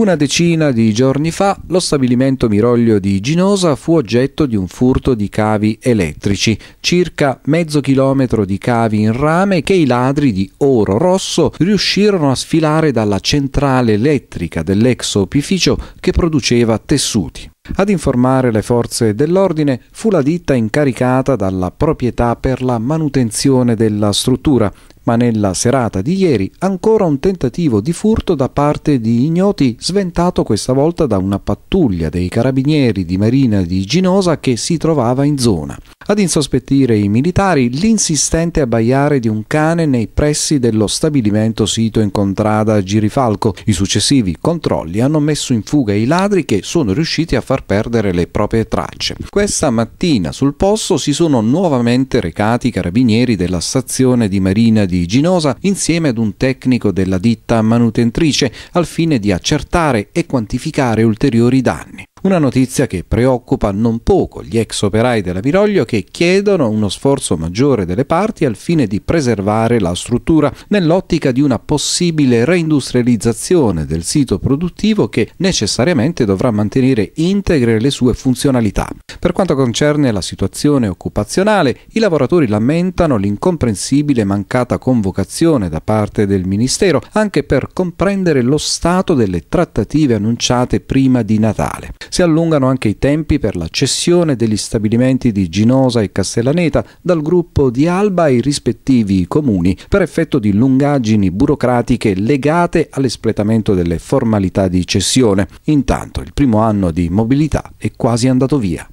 Una decina di giorni fa lo stabilimento Miroglio di Ginosa fu oggetto di un furto di cavi elettrici, circa mezzo chilometro di cavi in rame che i ladri di oro rosso riuscirono a sfilare dalla centrale elettrica dell'ex opificio che produceva tessuti. Ad informare le forze dell'ordine fu la ditta incaricata dalla proprietà per la manutenzione della struttura, ma nella serata di ieri ancora un tentativo di furto da parte di ignoti, sventato questa volta da una pattuglia dei carabinieri di Marina di Ginosa che si trovava in zona. Ad insospettire i militari l'insistente abbaiare di un cane nei pressi dello stabilimento sito in contrada a Girifalco. I successivi controlli hanno messo in fuga i ladri che sono riusciti a far perdere le proprie tracce. Questa mattina sul posto si sono nuovamente recati i carabinieri della stazione di Marina di di Ginosa insieme ad un tecnico della ditta manutentrice al fine di accertare e quantificare ulteriori danni. Una notizia che preoccupa non poco gli ex operai della Viroglio che chiedono uno sforzo maggiore delle parti al fine di preservare la struttura nell'ottica di una possibile reindustrializzazione del sito produttivo che necessariamente dovrà mantenere integre le sue funzionalità. Per quanto concerne la situazione occupazionale, i lavoratori lamentano l'incomprensibile mancata convocazione da parte del Ministero anche per comprendere lo stato delle trattative annunciate prima di Natale. Si allungano anche i tempi per la cessione degli stabilimenti di Ginosa e Castellaneta dal gruppo di Alba ai rispettivi comuni per effetto di lungaggini burocratiche legate all'espletamento delle formalità di cessione. Intanto il primo anno di mobilità è quasi andato via.